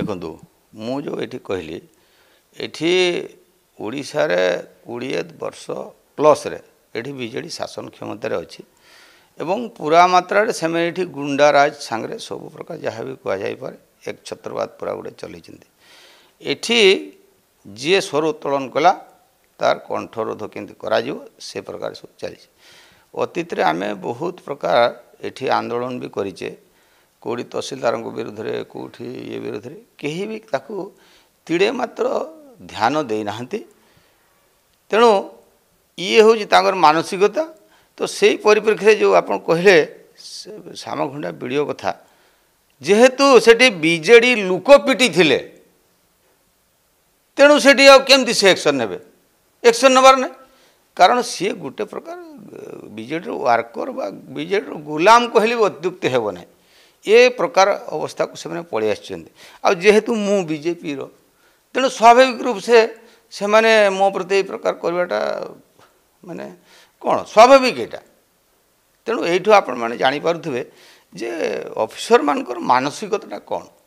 ଦେଖନ୍ତୁ ମୁଁ ଯେଉଁ ଏଠି କହିଲି ଏଠି ଓଡ଼ିଶାରେ କୋଡ଼ିଏ ବର୍ଷ ପ୍ଲସ୍ରେ ଏଠି ବିଜେଡ଼ି ଶାସନ କ୍ଷମତାରେ ଅଛି ଏବଂ ପୁରା ମାତ୍ରାରେ ସେମାନେ ଏଠି ଗୁଣ୍ଡାରାଜ ସାଙ୍ଗରେ ସବୁ ପ୍ରକାର ଯାହା ବି କୁହାଯାଇପାରେ ଏକ ଛତ୍ରବାଦ ପୁରା ଗୋଟେ ଚଲେଇଛନ୍ତି ଏଠି ଯିଏ ସ୍ୱର ଉତ୍ତୋଳନ କଲା ତାର କଣ୍ଠରୋଧ କେମିତି କରାଯିବ ସେ ପ୍ରକାର ସବୁ ଚାଲିଛି ଅତୀତରେ ଆମେ ବହୁତ ପ୍ରକାର ଏଠି ଆନ୍ଦୋଳନ ବି କରିଛେ कौड़ी तहसीलदार विरुद्ध कौटी ये विरुद्ध कहीं भी ताकूड़े मात्र ध्यान देना तेणु ये हूँ मानसिकता तो से परिप्रेक्षी जो आप कहले सामघुंडा विडियो कथा जेहेतु से बजे लुक पिटी थे तेणु से कमी से एक्शन ने एक्शन नबार ना कारण सी गोटे प्रकार विजेड वर्कर बीजेडी गुलाम कहले भी अत्युक्ति हेना ଏ ପ୍ରକାର ଅବସ୍ଥାକୁ ସେମାନେ ପଳେଇ ଆସିଛନ୍ତି ଆଉ ଯେହେତୁ ମୁଁ ବିଜେପିର ତେଣୁ ସ୍ୱାଭାବିକ ରୂପ ସେ ସେମାନେ ମୋ ପ୍ରତି ଏ ପ୍ରକାର କରିବାଟା ମାନେ କ'ଣ ସ୍ୱାଭାବିକ ଏଇଟା ତେଣୁ ଏଇଠୁ ଆପଣମାନେ ଜାଣିପାରୁଥିବେ ଯେ ଅଫିସରମାନଙ୍କର ମାନସିକତାଟା କ'ଣ